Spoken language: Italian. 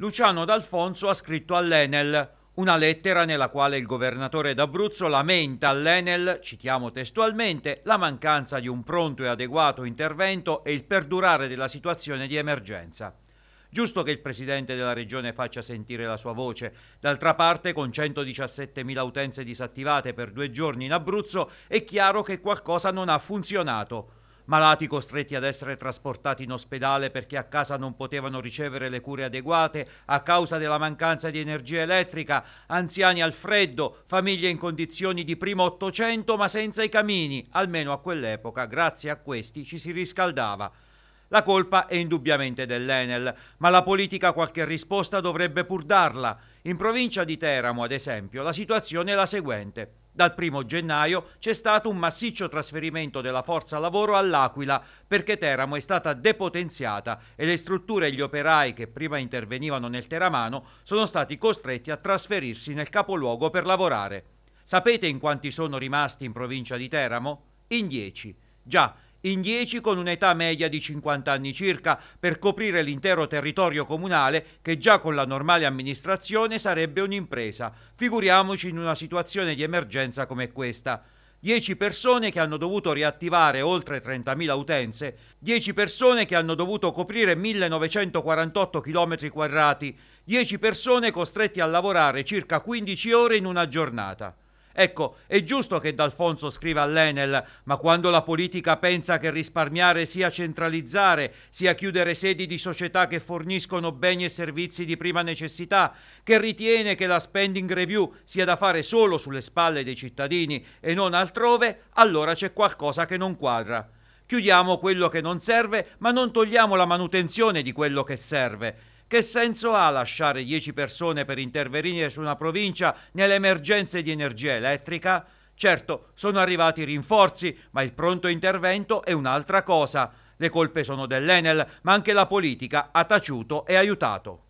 Luciano D'Alfonso ha scritto all'Enel una lettera nella quale il governatore d'Abruzzo lamenta all'Enel, citiamo testualmente, la mancanza di un pronto e adeguato intervento e il perdurare della situazione di emergenza. Giusto che il presidente della regione faccia sentire la sua voce. D'altra parte, con 117.000 utenze disattivate per due giorni in Abruzzo, è chiaro che qualcosa non ha funzionato malati costretti ad essere trasportati in ospedale perché a casa non potevano ricevere le cure adeguate a causa della mancanza di energia elettrica, anziani al freddo, famiglie in condizioni di primo 800 ma senza i camini, almeno a quell'epoca grazie a questi ci si riscaldava. La colpa è indubbiamente dell'Enel, ma la politica qualche risposta dovrebbe pur darla. In provincia di Teramo, ad esempio, la situazione è la seguente. Dal 1 gennaio c'è stato un massiccio trasferimento della forza lavoro all'Aquila perché Teramo è stata depotenziata e le strutture e gli operai che prima intervenivano nel teramano sono stati costretti a trasferirsi nel capoluogo per lavorare. Sapete in quanti sono rimasti in provincia di Teramo? In 10. Già, in 10 con un'età media di 50 anni circa, per coprire l'intero territorio comunale che già con la normale amministrazione sarebbe un'impresa. Figuriamoci in una situazione di emergenza come questa. 10 persone che hanno dovuto riattivare oltre 30.000 utenze, 10 persone che hanno dovuto coprire 1948 km quadrati, 10 persone costrette a lavorare circa 15 ore in una giornata. Ecco, è giusto che D'Alfonso scriva all'Enel, ma quando la politica pensa che risparmiare sia centralizzare, sia chiudere sedi di società che forniscono beni e servizi di prima necessità, che ritiene che la spending review sia da fare solo sulle spalle dei cittadini e non altrove, allora c'è qualcosa che non quadra. Chiudiamo quello che non serve, ma non togliamo la manutenzione di quello che serve. Che senso ha lasciare 10 persone per intervenire su una provincia nelle emergenze di energia elettrica? Certo, sono arrivati i rinforzi, ma il pronto intervento è un'altra cosa. Le colpe sono dell'Enel, ma anche la politica ha taciuto e aiutato.